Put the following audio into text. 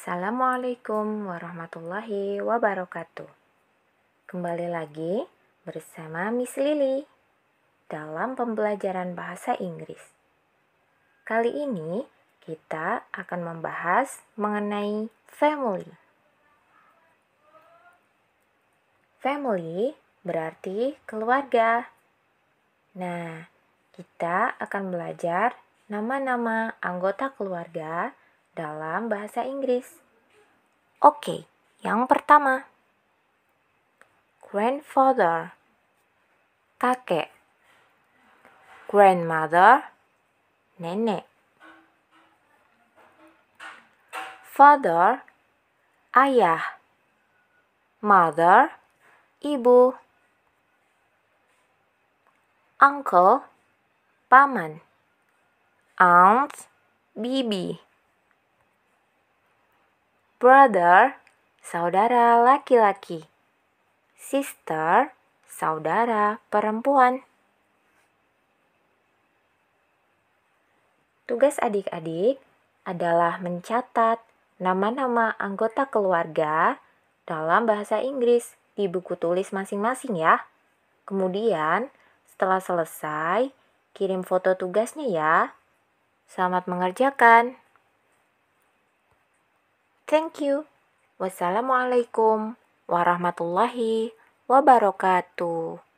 Assalamualaikum warahmatullahi wabarakatuh. Kembali lagi bersama Miss Lily dalam pembelajaran bahasa Inggris. Kali ini kita akan membahas mengenai family. Family berarti keluarga. Nah, kita akan belajar nama-nama anggota keluarga dalam bahasa Inggris. Oke, yang pertama. Grandfather. Kakek. Grandmother. Nenek. Father. Ayah. Mother. Ibu. Uncle. Paman. Aunt. Bibi brother, saudara laki-laki, sister, saudara perempuan. Tugas adik-adik adalah mencatat nama-nama anggota keluarga dalam bahasa Inggris di buku tulis masing-masing ya. Kemudian, setelah selesai, kirim foto tugasnya ya. Selamat mengerjakan! Thank you. Wassalamualaikum warahmatullahi wabarakatuh.